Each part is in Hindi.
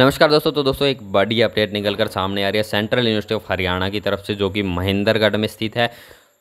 नमस्कार दोस्तों तो दोस्तों एक बड़ी अपडेट निकलकर सामने आ रही है सेंट्रल यूनिवर्सिटी ऑफ हरियाणा की तरफ से जो कि महेंद्रगढ़ में स्थित है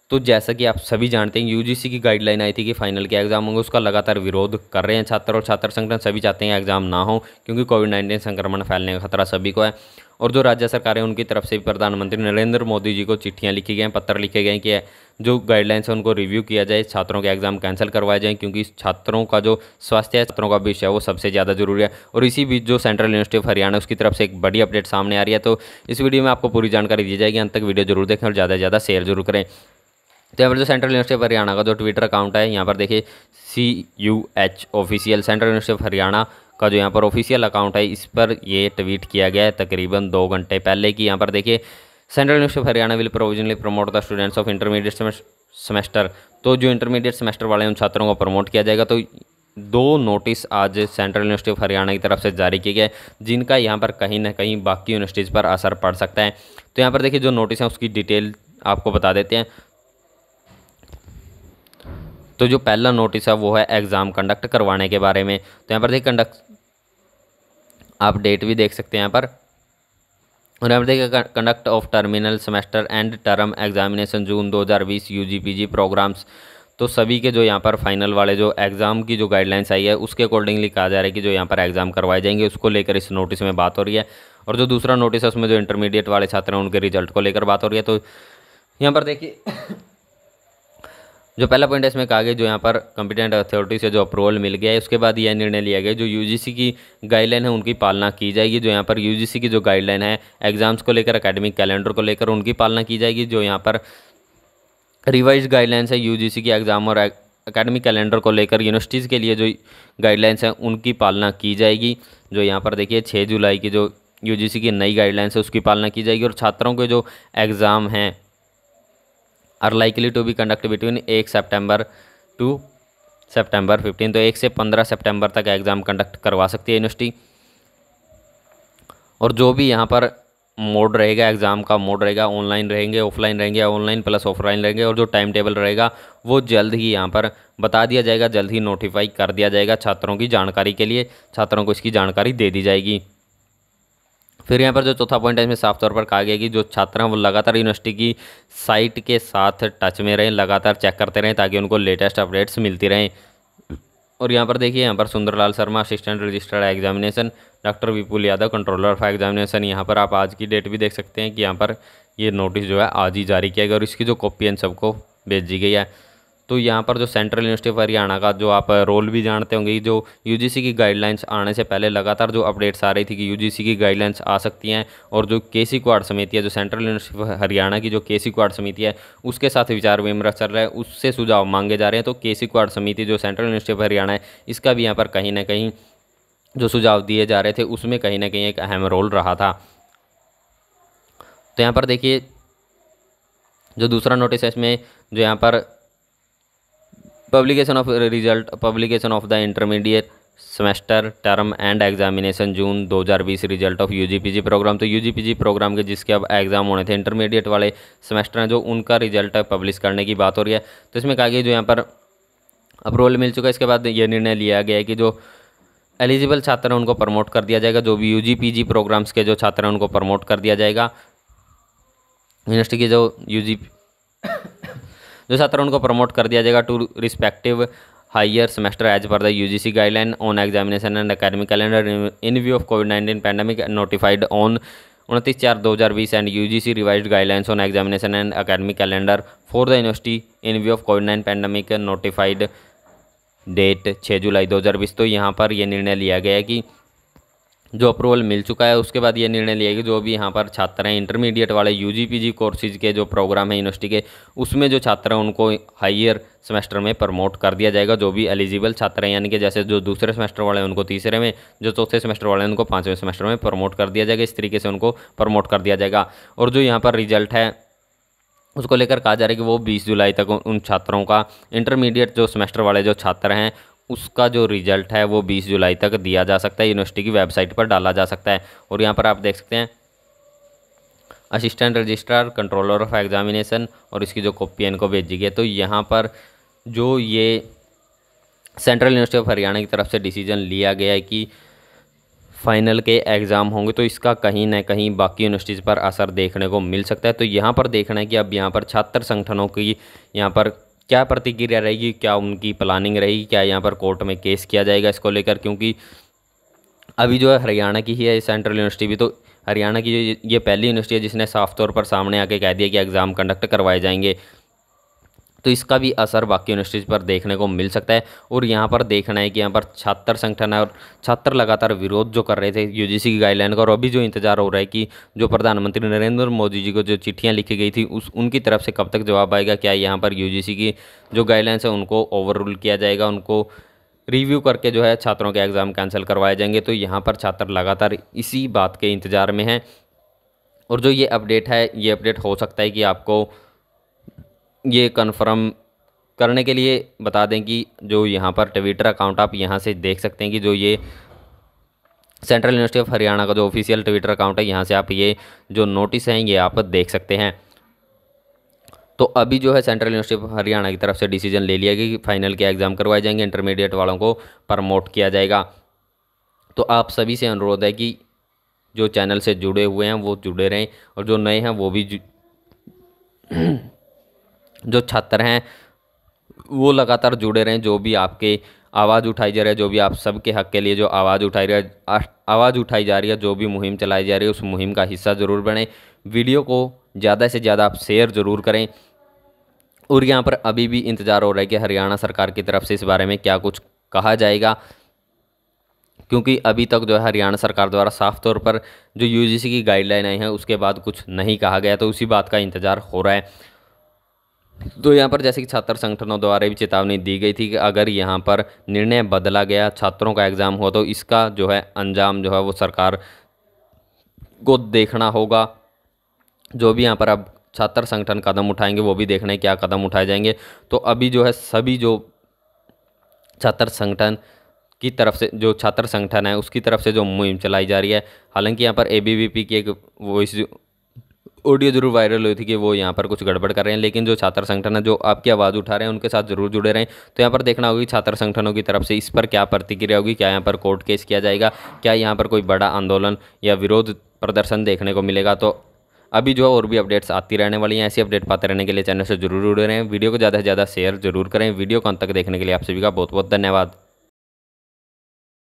तो जैसा कि आप सभी जानते हैं यूजीसी की गाइडलाइन आई थी कि फाइनल के एग्जाम होंगे उसका लगातार विरोध कर रहे हैं छात्र और छात्र संगठन सभी चाहते हैं एग्जाम ना हो क्योंकि कोविड नाइन्टीन संक्रमण फैलने का खतरा सभी को है और जो राज्य सरकारें उनकी तरफ से भी प्रधानमंत्री नरेंद्र मोदी जी को चिट्ठियाँ लिखी गई पत्र लिखे गए कि जो गाइडलाइंस है उनको रिव्यू किया जाए छात्रों के एग्जाम कैंसिल करवाए जाएँ क्योंकि छात्रों का जो स्वास्थ्य है छात्रों का विषय है वो सबसे ज़्यादा जरूरी है और इसी बीच जो सेंट्रल यूनिवर्सिटी ऑफ हरियाणा उसकी तरफ से एक बड़ी अपडेट सामने आ रही है तो इस वीडियो में आपको पूरी जानकारी दी जाएगी अंत तक वीडियो जरूर देखें और ज़्यादा से ज़्यादा शेयर जरूर करें तो यहाँ पर जो सेंट्रल यूनिवर्सिटी ऑफ हरियाणा का जो ट्विटर अकाउंट है यहाँ पर देखिए C U H official central university of Haryana का जो यहाँ पर ऑफिशियल अकाउंट है इस पर ये ट्वीट किया गया है तकरीबन दो घंटे पहले कि यहाँ पर देखिए central university of Haryana will provisionally promote the students of intermediate semester तो जो इंटरमीडिएट सेमेस्टर वाले उन छात्रों को प्रमोट किया जाएगा तो दो नोटिस आज सेंट्रल यूनिवर्सिटी ऑफ हरियाणा की तरफ से जारी किए गए जिनका यहाँ पर कहीं ना कहीं बाकी यूनिवर्सिटीज़ पर असर पड़ सकता है तो यहाँ पर देखिए जो नोटिस है उसकी डिटेल आपको बता देते हैं तो जो पहला नोटिस है वो है एग्ज़ाम कंडक्ट करवाने के बारे में तो यहाँ पर देखिए कंडक्ट आप डेट भी देख सकते हैं यहाँ पर और यहाँ पर देखिए conduct of terminal semester end term examination June 2020 UG PG programmes तो सभी के जो यहाँ पर फाइनल वाले जो एग्ज़ाम की जो गाइडलाइंस आई है उसके अकॉर्डिंगली कहा जा रहा है कि जो यहाँ पर एग्ज़ाम करवाए जाएंगे उसको लेकर इस नोटिस में बात हो रही है और जो दूसरा नोटिस है उसमें जो इंटरमीडिएट वाले छात्र हैं उनके रिजल्ट को लेकर बात हो रही है तो यहाँ पर देखिए जो पहला पॉइंट है इसमें कहा गया जो यहाँ पर कंपिटेंट अथॉरिटी से जो अप्रूवल मिल गया है उसके बाद यह निर्णय लिया गया जो यूजीसी की गाइडलाइन है उनकी पालना की जाएगी जो यहाँ पर यूजीसी की जो गाइडलाइन है एग्जाम्स को लेकर अकेडमिक कैलेंडर को लेकर उनकी पालना की जाएगी जो यहाँ पर रिवाइज गाइडलाइंस है यू के एग्ज़ाम और अकेडमिक कैलेंडर को लेकर यूनिवर्सिटीज़ के लिए जो गाइडलाइंस हैं उनकी पालना की जाएगी जो यहाँ पर देखिए छः जुलाई की जो यूजीसी की नई गाइडलाइंस है उसकी पालना की जाएगी और छात्रों के जो एग्ज़ाम हैं are likely to be conduct between एक सेप्टेम्बर टू सेप्टेम्बर फिफ्टीन तो एक से पंद्रह सेप्टेम्बर तक एग्ज़ाम कंडक्ट करवा सकती है यूनिवर्सिटी और जो भी यहाँ पर मोड रहेगा एग्ज़ाम का मोड रहेगा ऑनलाइन रहेंगे ऑफलाइन रहेंगे ऑनलाइन प्लस ऑफलाइन रहेंगे और जो टाइम टेबल रहेगा वो जल्द ही यहाँ पर बता दिया जाएगा जल्द ही नोटिफाई कर दिया जाएगा छात्रों की जानकारी के लिए छात्रों को इसकी जानकारी दे दी जाएगी फिर यहाँ पर जो चौथा पॉइंट है इसमें साफ तौर पर कहा गया कि जो छात्र हैं वो लगातार यूनिवर्सिटी की साइट के साथ टच में रहें लगातार चेक करते रहें ताकि उनको लेटेस्ट अपडेट्स मिलती रहें और यहाँ पर देखिए यहाँ पर Sundarlal Sharma assistant registered examination doctor Vipul Yadav controller of examination यहाँ पर आप आज की डेट भी देख सकते हैं कि यहाँ पर ये नोटिस जो है आज ही जारी किया गया और इसकी जो कॉपी है सबको भेजी गई है तो यहाँ पर जो सेंट्रल यूनिवर्सिटी ऑफ हरियाणा का जो आप रोल uh, भी जानते होंगे जो यू की गाइडलाइंस आने से पहले लगातार जो अपडेट्स आ रही थी कि यू की गाइडलाइंस आ सकती हैं और जो के सी क्वाड समिति है जो सेंट्रल यूनिवर्सिटी ऑफ हरियाणा की जो के सी क्वाड समिति है उसके साथ विचार विमर्श चल रहा है उससे सुझाव मांगे जा रहे हैं तो के सी क्वाड समिति जो सेंट्रल यूनिवर्सिटी ऑफ हरियाणा है इसका भी यहाँ पर कहीं ना कहीं जो सुझाव दिए जा रहे थे उसमें कहीं ना कहीं एक अहम रोल रहा था तो यहाँ पर देखिए जो दूसरा नोटिस है इसमें जो यहाँ पर publication of result publication of the intermediate semester term end examination June 2020 result of UG PG programme तो यूजीपीजी प्रोग्राम के जिसके अब एग्जाम होने थे इंटरमीडिएट वाले सेमेस्टर हैं जो उनका रिजल्ट पब्लिश करने की बात हो रही है तो इसमें कहा गया जो यहाँ पर अप्रूवल मिल चुका है इसके बाद ये निर्णय लिया गया है कि जो एलिजिबल छात्र हैं उनको प्रमोट कर दिया जाएगा जो भी यू प्रोग्राम्स के जो छात्र हैं उनको प्रमोट कर दिया जाएगा यूनिवर्सिटी के जो यू जो छात्र उनको प्रमोट कर दिया जाएगा to respective higher semester as per the UGC guideline on examination and academic calendar in view of COVID nineteen pandemic notified on उनतीस चार दो हज़ार बीस and U G C revise guidelines on examination and academic calendar for the university in view of COVID nine pandemic notified date छः जुलाई दो हज़ार बीस तो यहाँ पर यह निर्णय लिया गया है कि जो अप्रूवल मिल चुका है उसके बाद ये निर्णय लिया कि जो भी यहाँ पर छात्र हैं इंटरमीडिएट वाले यू जी कोर्सेज के जो प्रोग्राम है यूनिवर्सिटी के उसमें जो छात्र हैं उनको हाइयर सेमेस्टर में प्रमोट कर दिया जाएगा जो भी एलिजिबल छात्र हैं यानी कि जैसे जो दूसरे सेमेस्टर वाले हैं उनको तीसरे में जो चौथे सेमेस्टर वाले हैं उनको पाँचवें सेमेस्टर में प्रमोट कर दिया जाएगा इस तरीके से उनको प्रमोट कर दिया जाएगा और जो यहाँ पर रिजल्ट है उसको लेकर कहा जा रहा है कि वो 20 जुलाई तक उन छात्रों का इंटरमीडिएट जो सेमेस्टर वाले जो छात्र हैं उसका जो रिज़ल्ट है वो 20 जुलाई तक दिया जा सकता है यूनिवर्सिटी की वेबसाइट पर डाला जा सकता है और यहाँ पर आप देख सकते हैं assistant registrar controller of examination और इसकी जो कॉपी है इनको भेजी गई तो यहाँ पर जो ये सेंट्रल यूनिवर्सिटी ऑफ हरियाणा की तरफ से डिसीजन लिया गया है कि फाइनल के एग्ज़ाम होंगे तो इसका कहीं ना कहीं बाकी यूनिवर्सिटीज़ पर असर देखने को मिल सकता है तो यहाँ पर देखना है कि अब यहाँ पर छात्र संगठनों की यहाँ पर क्या प्रतिक्रिया रहेगी क्या उनकी प्लानिंग रहेगी क्या यहाँ पर कोर्ट में केस किया जाएगा इसको लेकर क्योंकि अभी जो है हरियाणा की ही है सेंट्रल यूनिवर्सिटी भी तो हरियाणा की जो ये पहली यूनिवर्सिटी है जिसने साफ तौर पर सामने आके कह दिया कि एग्ज़ाम कंडक्ट करवाए जाएंगे तो इसका भी असर बाकी यूनिवर्सिटीज़ पर देखने को मिल सकता है और यहाँ पर देखना है कि यहाँ पर छात्र संगठन है और छात्र लगातार विरोध जो कर रहे थे यूजीसी की गाइडलाइन का और अभी जो इंतजार हो रहा है कि जो प्रधानमंत्री नरेंद्र मोदी जी को जो चिट्ठियाँ लिखी गई थी उस उनकी तरफ से कब तक जवाब आएगा क्या यहाँ पर यू की जो गाइडलाइंस है उनको रूल किया जाएगा उनको रिव्यू करके जो है छात्रों के एग्ज़ाम कैंसिल करवाए जाएंगे तो यहाँ पर छात्र लगातार इसी बात के इंतज़ार में हैं और जो ये अपडेट है ये अपडेट हो सकता है कि आपको ये कन्फर्म करने के लिए बता दें कि जो यहाँ पर ट्विटर अकाउंट आप यहाँ से देख सकते हैं कि जो ये सेंट्रल यूनिवर्सिटी ऑफ हरियाणा का जो ऑफिशियल ट्विटर अकाउंट है यहाँ से आप ये जो नोटिस हैं ये आप देख सकते हैं तो अभी जो है सेंट्रल यूनिवर्सिटी ऑफ हरियाणा की तरफ से डिसीजन ले लिया गया कि फाइनल के एग्ज़ाम करवाए जाएंगे इंटरमीडिएट वालों को प्रमोट किया जाएगा तो आप सभी से अनुरोध है कि जो चैनल से जुड़े हुए हैं वो जुड़े रहें और जो नए हैं वो भी जो छात्र हैं वो लगातार जुड़े रहें जो भी आपके आवाज़ उठाई जा रही है जो भी आप सबके हक के लिए जो आवाज़ उठाई रही है आवाज़ उठाई जा रही है जो भी मुहिम चलाई जा रही है उस मुहिम का हिस्सा ज़रूर बने वीडियो को ज़्यादा से ज़्यादा आप शेयर ज़रूर करें और यहाँ पर अभी भी इंतज़ार हो रहा है कि हरियाणा सरकार की तरफ से इस बारे में क्या कुछ कहा जाएगा क्योंकि अभी तक जो है हरियाणा सरकार द्वारा साफ तौर पर जो यूजीसी की गाइडलाइन आई है उसके बाद कुछ नहीं कहा गया तो उसी बात का इंतज़ार हो रहा है तो यहाँ पर जैसे कि छात्र संगठनों द्वारा भी चेतावनी दी गई थी कि अगर यहाँ पर निर्णय बदला गया छात्रों का एग्ज़ाम हुआ तो इसका जो है अंजाम जो है वो सरकार को देखना होगा जो भी यहाँ पर अब छात्र संगठन कदम उठाएंगे वो भी देखने क्या कदम उठाए जाएंगे तो अभी जो है सभी जो छात्र संगठन की तरफ से जो छात्र संगठन है उसकी तरफ से जो मुहिम चलाई जा रही है हालांकि यहाँ पर ए की एक वॉइस ऑडियो जरूर वायरल हुई थी कि वो यहाँ पर कुछ गड़बड़ कर रहे हैं लेकिन जो छात्र संगठन है जो आपकी आवाज़ उठा रहे हैं उनके साथ जरूर जुड़े रहें तो यहाँ पर देखना होगी छात्र संगठनों की तरफ से इस पर क्या प्रतिक्रिया होगी क्या यहाँ पर कोर्ट केस किया जाएगा क्या यहाँ पर कोई बड़ा आंदोलन या विरोध प्रदर्शन देखने को मिलेगा तो अभी जो है और भी अपडेट्स आती रहने वाली हैं ऐसी अपडेट पाते रहने के लिए चैनल से जरूर जुड़े रहें वीडियो को ज़्यादा से ज़्यादा शेयर जरूर करें वीडियो को अंत तक देखने के लिए आप सभी का बहुत बहुत धन्यवाद